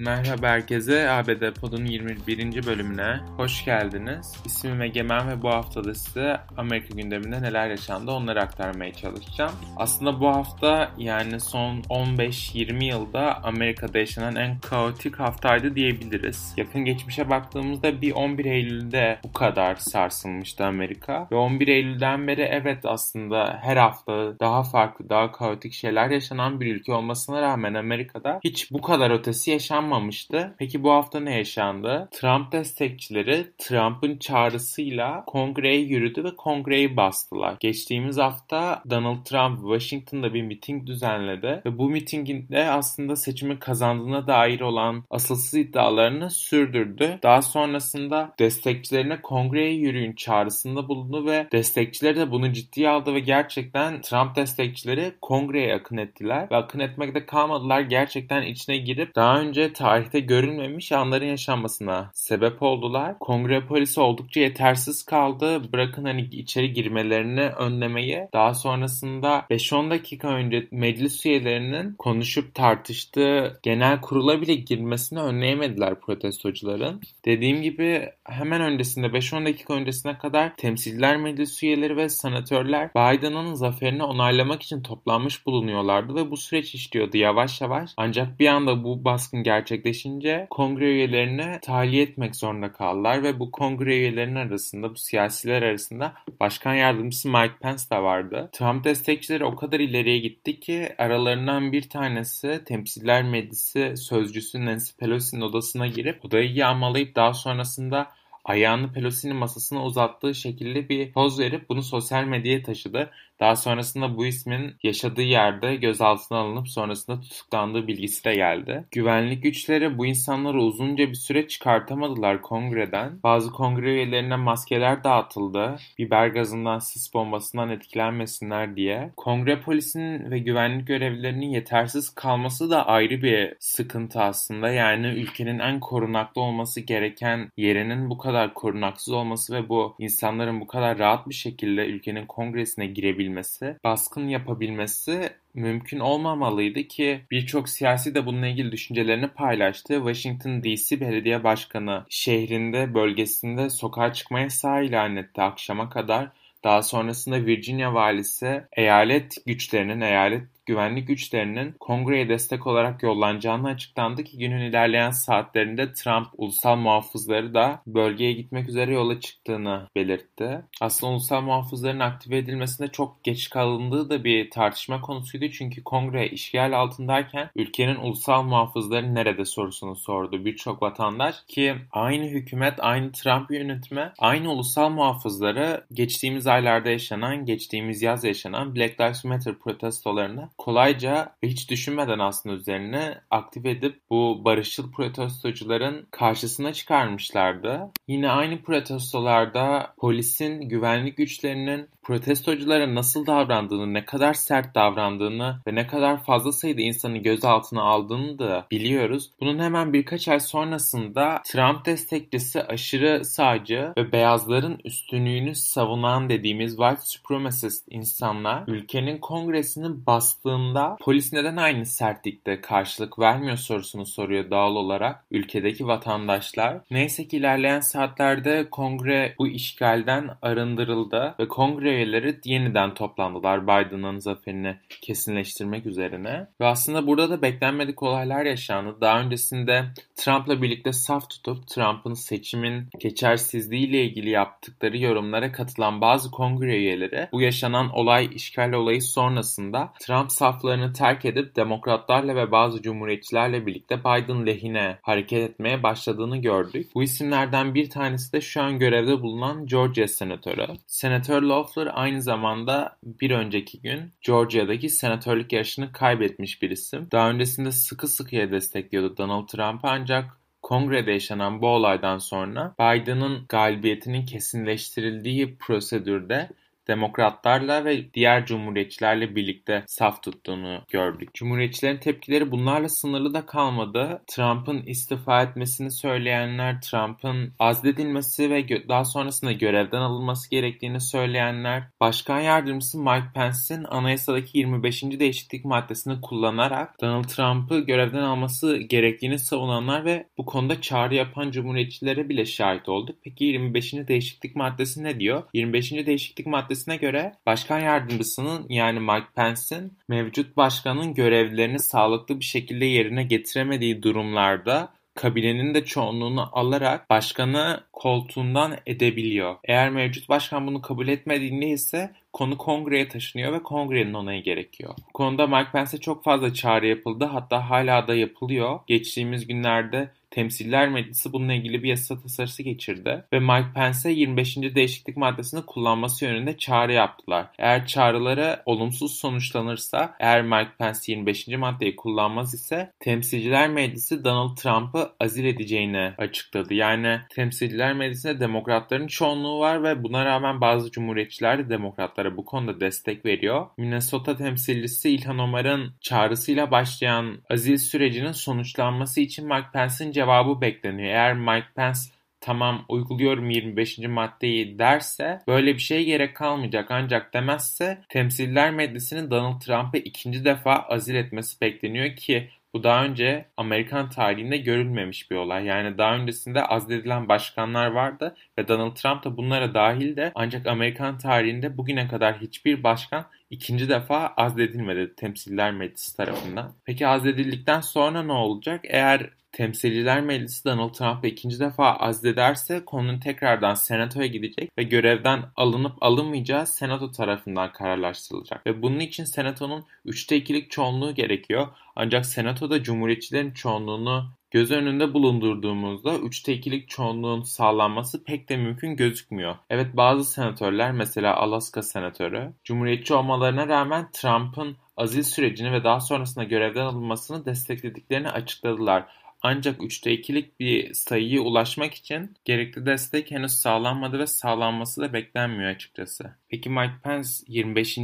Merhaba herkese, ABD Pod'un 21. bölümüne hoş geldiniz. İsmim Egemen ve bu haftada size Amerika gündeminde neler yaşandı onları aktarmaya çalışacağım. Aslında bu hafta yani son 15-20 yılda Amerika'da yaşanan en kaotik haftaydı diyebiliriz. Yakın geçmişe baktığımızda bir 11 Eylül'de bu kadar sarsılmıştı Amerika. Ve 11 Eylül'den beri evet aslında her hafta daha farklı, daha kaotik şeyler yaşanan bir ülke olmasına rağmen Amerika'da hiç bu kadar ötesi yaşanmadı yaşanmamıştı. Peki bu hafta ne yaşandı? Trump destekçileri Trump'ın çağrısıyla kongreye yürüdü ve kongreyi bastılar. Geçtiğimiz hafta Donald Trump Washington'da bir miting düzenledi ve bu mitinginde aslında seçimi kazandığına dair olan asılsız iddialarını sürdürdü. Daha sonrasında destekçilerine kongreye yürüyün çağrısında bulundu ve destekçileri de bunu ciddiye aldı ve gerçekten Trump destekçileri kongreye akın ettiler ve akın etmekte kalmadılar. Gerçekten içine girip daha önce tarihte görülmemiş anların yaşanmasına sebep oldular. Kongre polisi oldukça yetersiz kaldı. Bırakın hani içeri girmelerini önlemeye. Daha sonrasında 5-10 dakika önce meclis üyelerinin konuşup tartıştığı genel kurula bile girmesini önleyemediler protestocuların. Dediğim gibi hemen öncesinde 5-10 dakika öncesine kadar temsilciler meclis üyeleri ve sanatörler Biden'ın zaferini onaylamak için toplanmış bulunuyorlardı ve bu süreç işliyordu yavaş yavaş. Ancak bir anda bu baskın gerçek gerçekleşince kongre üyelerine tahliye etmek zorunda kaldılar ve bu kongre üyelerinin arasında, bu siyasiler arasında başkan yardımcısı Mike Pence de vardı. Trump destekçileri o kadar ileriye gitti ki aralarından bir tanesi temsiller meclisi sözcüsü Nancy Pelosi'nin odasına girip odayı yağmalayıp daha sonrasında ayağını Pelosi'nin masasına uzattığı şekilde bir poz verip bunu sosyal medyaya taşıdı daha sonrasında bu ismin yaşadığı yerde gözaltına alınıp sonrasında tutuklandığı bilgisi de geldi. Güvenlik güçleri bu insanları uzunca bir süre çıkartamadılar kongreden. Bazı kongre üyelerine maskeler dağıtıldı. Biber gazından, sis bombasından etkilenmesinler diye. Kongre polisinin ve güvenlik görevlilerinin yetersiz kalması da ayrı bir sıkıntı aslında. Yani ülkenin en korunaklı olması gereken yerinin bu kadar korunaksız olması ve bu insanların bu kadar rahat bir şekilde ülkenin kongresine girebilmesi yapabilmesi, baskın yapabilmesi mümkün olmamalıydı ki birçok siyasi de bununla ilgili düşüncelerini paylaştı. Washington DC Belediye Başkanı şehrinde, bölgesinde sokağa çıkmaya yasağı ilan etti akşama kadar. Daha sonrasında Virginia valisi eyalet güçlerinin, eyalet güvenlik güçlerinin Kongre'ye destek olarak yollanacağını açıklandı ki günün ilerleyen saatlerinde Trump ulusal muhafızları da bölgeye gitmek üzere yola çıktığını belirtti. Aslında ulusal muhafızların aktive edilmesinde çok geç kalındığı da bir tartışma konusuydu çünkü Kongre işgal altındayken ülkenin ulusal muhafızları nerede sorusunu sordu birçok vatandaş ki aynı hükümet, aynı Trump yönetimi, aynı ulusal muhafızları geçtiğimiz aylarda yaşanan, geçtiğimiz yaz yaşanan Black Lives Matter protestolarını kolayca ve hiç düşünmeden aslında üzerine aktif edip bu barışçıl protestocuların karşısına çıkarmışlardı. Yine aynı protestolarda polisin, güvenlik güçlerinin protestoculara nasıl davrandığını, ne kadar sert davrandığını ve ne kadar fazla sayıda insanı gözaltına aldığını da biliyoruz. Bunun hemen birkaç ay sonrasında Trump destekçisi aşırı sağcı ve beyazların üstünlüğünü savunan dediğimiz white supremacist insanlar ülkenin kongresinin bastı çıktığında polis neden aynı sertlikte karşılık vermiyor sorusunu soruyor doğal olarak ülkedeki vatandaşlar. Neyse ki ilerleyen saatlerde kongre bu işgalden arındırıldı ve kongre üyeleri yeniden toplandılar Biden'ın zaferini kesinleştirmek üzerine. Ve aslında burada da beklenmedik olaylar yaşandı. Daha öncesinde Trump'la birlikte saf tutup Trump'ın seçimin geçersizliğiyle ilgili yaptıkları yorumlara katılan bazı kongre üyeleri bu yaşanan olay işgal olayı sonrasında Trump saflarını terk edip demokratlarla ve bazı cumhuriyetçilerle birlikte Biden lehine hareket etmeye başladığını gördük. Bu isimlerden bir tanesi de şu an görevde bulunan Georgia senatörü. Senatör Loeffler aynı zamanda bir önceki gün Georgia'daki senatörlük yarışını kaybetmiş bir isim. Daha öncesinde sıkı sıkıya destekliyordu Donald Trump ancak kongrede yaşanan bu olaydan sonra Biden'ın galibiyetinin kesinleştirildiği prosedürde demokratlarla ve diğer cumhuriyetçilerle birlikte saf tuttuğunu gördük. Cumhuriyetçilerin tepkileri bunlarla sınırlı da kalmadı. Trump'ın istifa etmesini söyleyenler, Trump'ın azledilmesi ve daha sonrasında görevden alınması gerektiğini söyleyenler, Başkan Yardımcısı Mike Pence'in anayasadaki 25. değişiklik maddesini kullanarak Donald Trump'ı görevden alması gerektiğini savunanlar ve bu konuda çağrı yapan cumhuriyetçilere bile şahit olduk. Peki 25. değişiklik maddesi ne diyor? 25. değişiklik maddesi sözleşmesine göre başkan yardımcısının yani Mike Pence'in mevcut başkanın görevlerini sağlıklı bir şekilde yerine getiremediği durumlarda kabinenin de çoğunluğunu alarak başkanı koltuğundan edebiliyor. Eğer mevcut başkan bunu kabul etmediğinde ise konu kongreye taşınıyor ve kongrenin onayı gerekiyor. Bu konuda Mike Pence'e çok fazla çağrı yapıldı hatta hala da yapılıyor. Geçtiğimiz günlerde Temsiller Meclisi bununla ilgili bir yasa tasarısı geçirdi ve Mike Pence'e 25. değişiklik maddesini kullanması yönünde çağrı yaptılar. Eğer çağrıları olumsuz sonuçlanırsa, eğer Mike Pence 25. E maddeyi kullanmaz ise Temsiller Meclisi Donald Trump'ı azil edeceğini açıkladı. Yani Temsiller Meclisi'nde demokratların çoğunluğu var ve buna rağmen bazı cumhuriyetçiler de demokratlar Demokratlara bu konuda destek veriyor. Minnesota temsilcisi İlhan Omar'ın çağrısıyla başlayan azil sürecinin sonuçlanması için Mike Pence'in cevabı bekleniyor. Eğer Mike Pence tamam uyguluyorum 25. maddeyi derse böyle bir şeye gerek kalmayacak ancak demezse Temsiller Meclisi'nin Donald Trump'ı ikinci defa azil etmesi bekleniyor ki bu daha önce Amerikan tarihinde görülmemiş bir olay. Yani daha öncesinde azledilen başkanlar vardı ve Donald Trump da bunlara dahil de ancak Amerikan tarihinde bugüne kadar hiçbir başkan İkinci defa azledilmedi Temsiller Meclisi tarafından. Peki azledildikten sonra ne olacak? Eğer Temsilciler Meclisi Donald Trump'ı ikinci defa azlederse konunun tekrardan senatoya gidecek ve görevden alınıp alınmayacağı senato tarafından kararlaştırılacak. Ve bunun için senatonun 3'te 2'lik çoğunluğu gerekiyor. Ancak senatoda cumhuriyetçilerin çoğunluğunu göz önünde bulundurduğumuzda üçte ikilik çoğunluğun sağlanması pek de mümkün gözükmüyor. Evet bazı senatörler mesela Alaska senatörü cumhuriyetçi olmalarına rağmen Trump'ın azil sürecini ve daha sonrasında görevden alınmasını desteklediklerini açıkladılar. Ancak üçte ikilik bir sayıya ulaşmak için gerekli destek henüz sağlanmadı ve sağlanması da beklenmiyor açıkçası. Peki Mike Pence 25.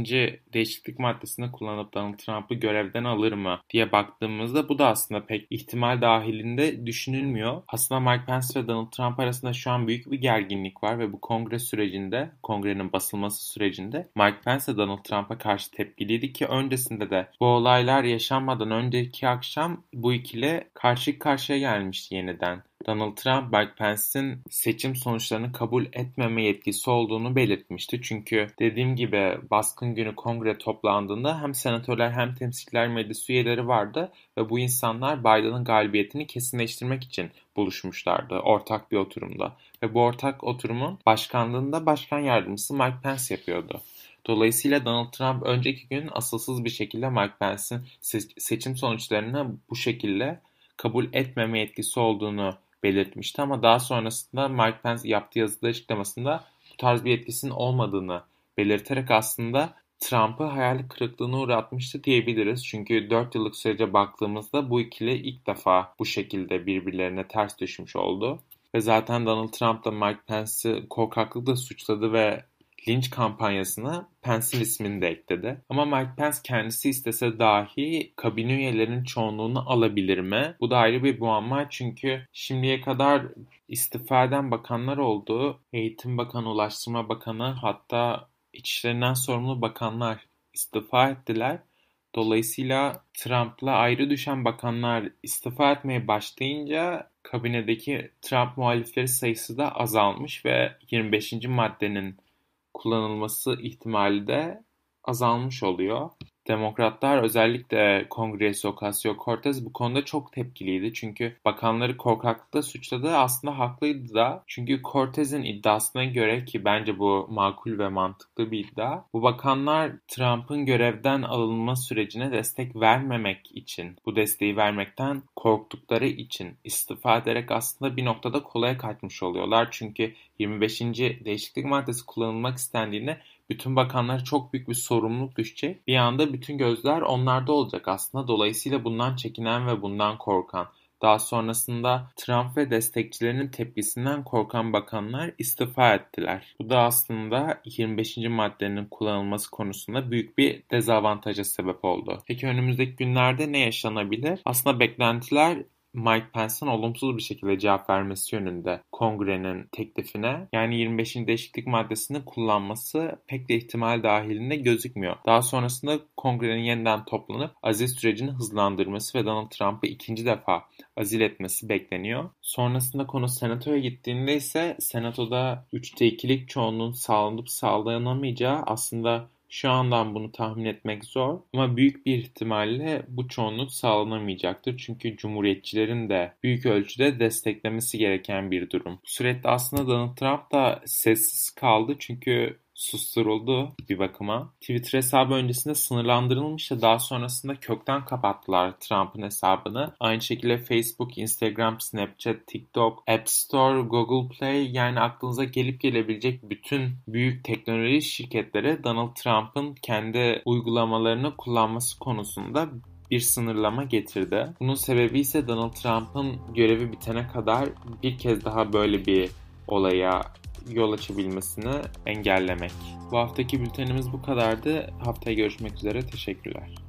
değişiklik maddesini kullanıp Donald Trump'ı görevden alır mı diye baktığımızda bu da aslında pek ihtimal dahilinde düşünülmüyor. Aslında Mike Pence ve Donald Trump arasında şu an büyük bir gerginlik var ve bu kongre sürecinde, kongrenin basılması sürecinde Mike Pence ve Donald Trump'a karşı tepkiliydi ki öncesinde de bu olaylar yaşanmadan önceki akşam bu ikili karşı karşıya gelmişti yeniden. Donald Trump Mike Pence'in seçim sonuçlarını kabul etmeme yetkisi olduğunu belirtmişti. Çünkü dediğim gibi baskın günü kongre toplandığında hem senatörler hem temsilciler meclis üyeleri vardı ve bu insanlar Biden'ın galibiyetini kesinleştirmek için buluşmuşlardı ortak bir oturumda. Ve bu ortak oturumun başkanlığında başkan yardımcısı Mike Pence yapıyordu. Dolayısıyla Donald Trump önceki gün asılsız bir şekilde Mike Pence'in seçim sonuçlarını bu şekilde kabul etmeme yetkisi olduğunu belirtmişti ama daha sonrasında Mike Pence yaptığı yazılı açıklamasında bu tarz bir etkisinin olmadığını belirterek aslında Trump'ı hayal kırıklığına uğratmıştı diyebiliriz. Çünkü 4 yıllık sürece baktığımızda bu ikili ilk defa bu şekilde birbirlerine ters düşmüş oldu. Ve zaten Donald Trump da Mike Pence'i korkaklıkla suçladı ve linç kampanyasına Pence'in ismini de ekledi. Ama Mike Pence kendisi istese dahi kabine üyelerinin çoğunluğunu alabilir mi? Bu da ayrı bir muamma çünkü şimdiye kadar istifa eden bakanlar oldu. Eğitim Bakanı, Ulaştırma Bakanı hatta içlerinden sorumlu bakanlar istifa ettiler. Dolayısıyla Trump'la ayrı düşen bakanlar istifa etmeye başlayınca kabinedeki Trump muhalifleri sayısı da azalmış ve 25. maddenin kullanılması ihtimali de azalmış oluyor. Demokratlar özellikle Kongresi Ocasio-Cortez bu konuda çok tepkiliydi. Çünkü bakanları korkaklıkla suçladı. Aslında haklıydı da. Çünkü Cortez'in iddiasına göre ki bence bu makul ve mantıklı bir iddia. Bu bakanlar Trump'ın görevden alınma sürecine destek vermemek için, bu desteği vermekten korktukları için istifa ederek aslında bir noktada kolaya kaçmış oluyorlar. Çünkü 25. değişiklik maddesi kullanılmak istendiğinde bütün bakanlara çok büyük bir sorumluluk düşecek. Bir anda bütün gözler onlarda olacak aslında. Dolayısıyla bundan çekinen ve bundan korkan daha sonrasında Trump ve destekçilerinin tepkisinden korkan bakanlar istifa ettiler. Bu da aslında 25. maddenin kullanılması konusunda büyük bir dezavantaja sebep oldu. Peki önümüzdeki günlerde ne yaşanabilir? Aslında beklentiler Mike Pence'ın olumsuz bir şekilde cevap vermesi yönünde kongrenin teklifine yani 25. değişiklik maddesini kullanması pek de ihtimal dahilinde gözükmüyor. Daha sonrasında kongrenin yeniden toplanıp aziz sürecini hızlandırması ve Donald Trump'ı ikinci defa azil etmesi bekleniyor. Sonrasında konu senatoya gittiğinde ise senatoda 3'te 2'lik çoğunluğun sağlanıp sağlayamayacağı aslında şu andan bunu tahmin etmek zor ama büyük bir ihtimalle bu çoğunluk sağlanamayacaktır. Çünkü cumhuriyetçilerin de büyük ölçüde desteklemesi gereken bir durum. Bu süreçte aslında Donald Trump da sessiz kaldı çünkü susturuldu bir bakıma. Twitter hesabı öncesinde sınırlandırılmış da daha sonrasında kökten kapattılar Trump'ın hesabını. Aynı şekilde Facebook, Instagram, Snapchat, TikTok, App Store, Google Play yani aklınıza gelip gelebilecek bütün büyük teknoloji şirketlere Donald Trump'ın kendi uygulamalarını kullanması konusunda bir sınırlama getirdi. Bunun sebebi ise Donald Trump'ın görevi bitene kadar bir kez daha böyle bir olaya yol açabilmesini engellemek. Bu haftaki bültenimiz bu kadardı. Haftaya görüşmek üzere. Teşekkürler.